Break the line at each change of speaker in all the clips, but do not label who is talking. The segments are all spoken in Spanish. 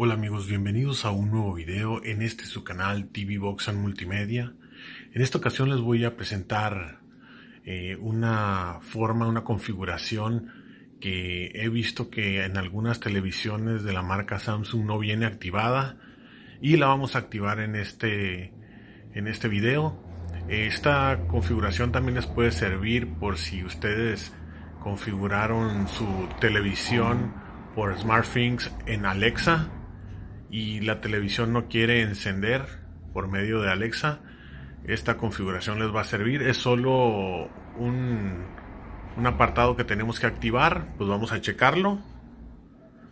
Hola amigos, bienvenidos a un nuevo video en este su canal TV Box and Multimedia. En esta ocasión les voy a presentar eh, una forma, una configuración que he visto que en algunas televisiones de la marca Samsung no viene activada y la vamos a activar en este, en este video. Esta configuración también les puede servir por si ustedes configuraron su televisión por SmartThings en Alexa y la televisión no quiere encender por medio de Alexa, esta configuración les va a servir. Es solo un, apartado que tenemos que activar, pues vamos a checarlo.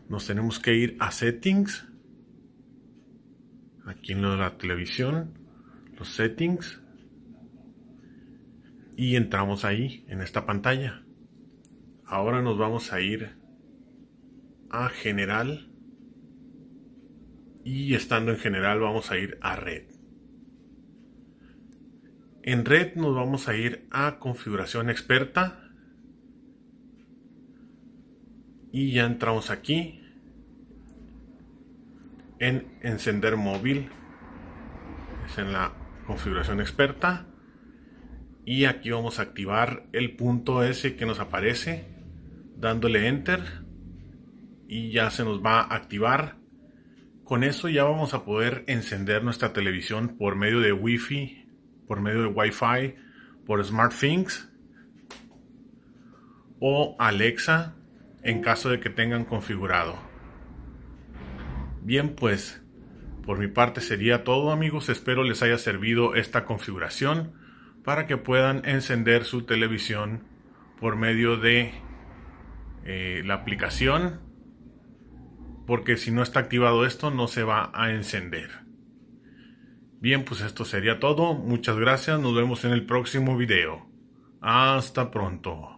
Nos tenemos que ir a Settings, aquí en la televisión, los Settings, y entramos ahí, en esta pantalla. Ahora nos vamos a ir a General, y estando en general vamos a ir a red. En red nos vamos a ir a configuración experta y ya entramos aquí en encender móvil es en la configuración experta y aquí vamos a activar el punto S que nos aparece dándole enter y ya se nos va a activar con eso ya vamos a poder encender nuestra televisión por medio de Wi-Fi, por medio de Wi-Fi, por SmartThings o Alexa en caso de que tengan configurado. Bien, pues por mi parte sería todo amigos, espero les haya servido esta configuración para que puedan encender su televisión por medio de eh, la aplicación porque si no está activado esto no se va a encender. Bien, pues esto sería todo. Muchas gracias. Nos vemos en el próximo video. Hasta pronto.